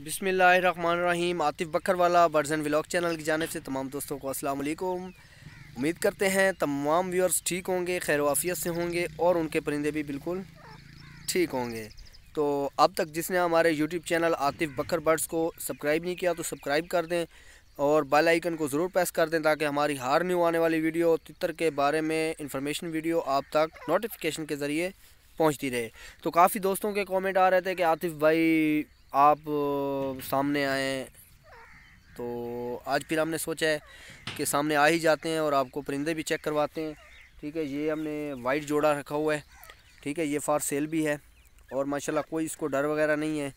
बिसमीम आतिफ़ वाला version vlog channel की जानब से तमाम दोस्तों को अस्सलाम वालेकुम उम्मीद करते हैं तमाम व्यूअर्स ठीक होंगे खैर वाफियत से होंगे और उनके परिंदे भी बिल्कुल ठीक होंगे तो अब तक जिसने हमारे YouTube channel Atif Bakar birds को सब्सक्राइब नहीं किया तो सब्सक्राइब कर दें और बेल आइकन को ज़रूर प्रेस कर दें ताकि हमारी हार न्यू आने वाली वीडियो तितर के बारे में इंफॉर्मेशन वीडियो आप तक नोटिफिकेशन के ज़रिए पहुँचती रहे तो काफ़ी दोस्तों के कॉमेंट आ रहे थे कि आतिफ़ भाई आप सामने आए तो आज फिर हमने सोचा है कि सामने आ ही जाते हैं और आपको परिंदे भी चेक करवाते हैं ठीक है ये हमने वाइट जोड़ा रखा हुआ है ठीक है ये फार सेल भी है और माशाल्लाह कोई इसको डर वगैरह नहीं है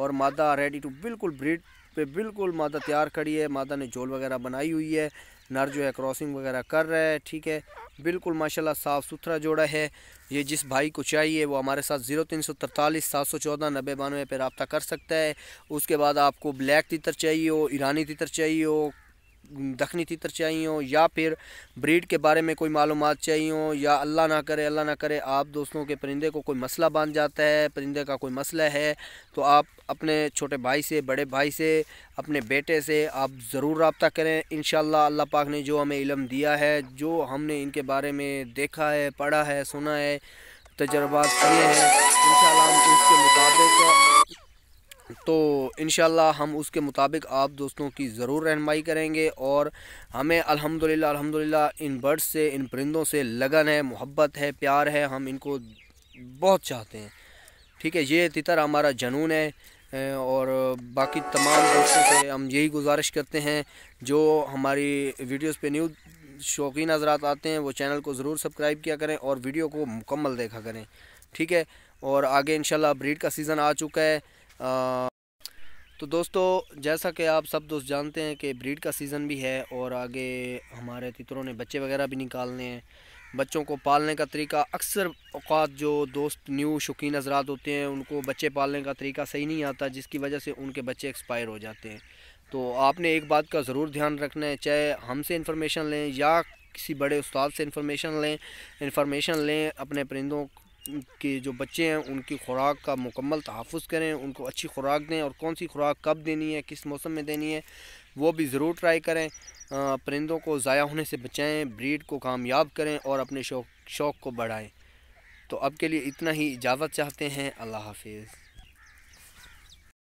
और मादा रेडी टू बिल्कुल ब्रीड पे बिल्कुल मादा तैयार खड़ी है मादा ने झोल वगैरह बनाई हुई है नर जो है क्रॉसिंग वगैरह कर रहा है ठीक है बिल्कुल माशाल्लाह साफ़ सुथरा जोड़ा है ये जिस भाई को चाहिए वो हमारे साथ ज़ीरो तीन सौ तरतालीस सात सौ चौदह नब्बे बानवे पर रबता कर सकता है उसके बाद आपको ब्लैक तितर चाहिए हो ईरानी तीतर चाहिए हो दखनी तितर चाहिए हों या फिर ब्रीड के बारे में कोई मालूम चाहिए हों या अल्लाह ना करे अल्लाह ना करे आप दोस्तों के परिंदे को कोई मसला बन जाता है परिंदे का कोई मसला है तो आप अपने छोटे भाई से बड़े भाई से अपने बेटे से आप ज़रूर रबता करें इन अल्लाह पाक ने जो हमें इलम दिया है जो हमने इनके बारे में देखा है पढ़ा है सुना है तजर्बा किए हैं इन तो इन हम उसके मुताबिक आप दोस्तों की ज़रूर रहनमाई करेंगे और हमें अल्हम्दुलिल्लाह अल्हम्दुलिल्लाह इन बर्ड्स से इन परिंदों से लगन है मोहब्बत है प्यार है हम इनको बहुत चाहते हैं ठीक है ये तितर हमारा जनून है और बाकी तमाम दोस्तों से हम यही गुजारिश करते हैं जो हमारी वीडियोस पे न्यू शौकीन हजरात आते हैं वो चैनल को ज़रूर सब्सक्राइब किया करें और वीडियो को मुकम्मल देखा करें ठीक है और आगे इंशाल्लाह ब्रीड का सीज़न आ चुका है तो दोस्तों जैसा कि आप सब दोस्त जानते हैं कि ब्रीड का सीज़न भी है और आगे हमारे तितरों ने बच्चे वगैरह भी निकालने हैं बच्चों को पालने का तरीका अक्सर अवत जो दोस्त न्यू शौकीन हजरात होते हैं उनको बच्चे पालने का तरीका सही नहीं आता जिसकी वजह से उनके बच्चे एक्सपायर हो जाते हैं तो आपने एक बात का ज़रूर ध्यान रखना है चाहे हमसे इन्फॉर्मेशन लें या किसी बड़े उस्ताद से इन्फॉर्मेशन लें इन्फॉर्मेशन लें अपने परिंदों के जो बच्चे हैं उनकी खुराक का मुकम्मल तहफ़ करें उनको अच्छी खुराक दें और कौन सी खुराक कब देनी है किस मौसम में देनी है वो भी ज़रूर ट्राई करें परिंदों को ज़ाया होने से बचाएं ब्रीड को कामयाब करें और अपने शौक शौक़ को बढ़ाएं तो अब के लिए इतना ही इजाज़त चाहते हैं अल्लाह हाफिज़